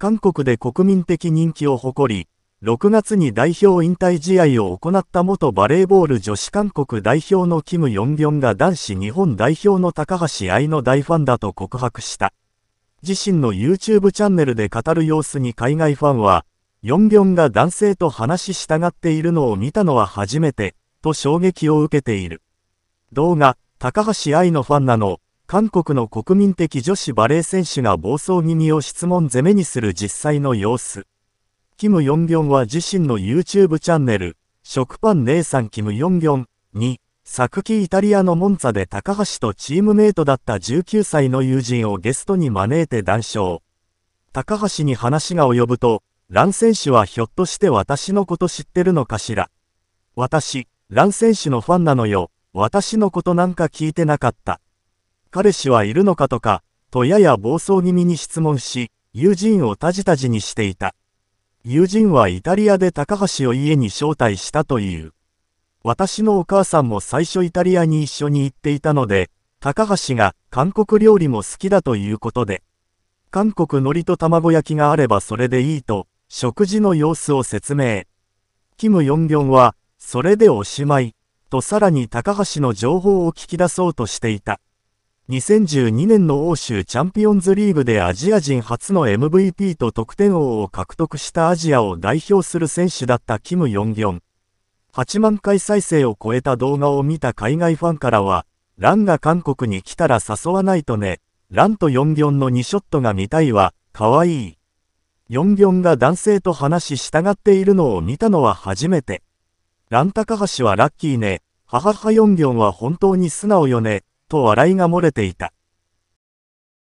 韓国で国民的人気を誇り、6月に代表引退試合を行った元バレーボール女子韓国代表のキム・ヨンビョンが男子日本代表の高橋愛の大ファンだと告白した。自身の YouTube チャンネルで語る様子に海外ファンは、ヨンビョンが男性と話し従っているのを見たのは初めて、と衝撃を受けている。動画、高橋愛のファンなの、韓国の国民的女子バレー選手が暴走気味を質問攻めにする実際の様子。キム・ヨンギョンは自身の YouTube チャンネル、食パン姉さんキム・ヨンギョンに、昨季イタリアのモンツァで高橋とチームメイトだった19歳の友人をゲストに招いて談笑。高橋に話が及ぶと、ラン選手はひょっとして私のこと知ってるのかしら。私、ラン選手のファンなのよ。私のことなんか聞いてなかった。彼氏はいるのかとか、とやや暴走気味に質問し、友人をたじたじにしていた。友人はイタリアで高橋を家に招待したという。私のお母さんも最初イタリアに一緒に行っていたので、高橋が韓国料理も好きだということで、韓国海苔と卵焼きがあればそれでいいと、食事の様子を説明。キム・ヨンギョンは、それでおしまい、とさらに高橋の情報を聞き出そうとしていた。2012年の欧州チャンピオンズリーグでアジア人初の MVP と得点王を獲得したアジアを代表する選手だったキム・ヨンギョン。8万回再生を超えた動画を見た海外ファンからは、ランが韓国に来たら誘わないとね、ランとヨンギョンの2ショットが見たいわ、かわいい。ヨンギョンが男性と話し従っているのを見たのは初めて。ラン高橋はラッキーね、母はヨンギョンは本当に素直よね、と笑いが漏れていた。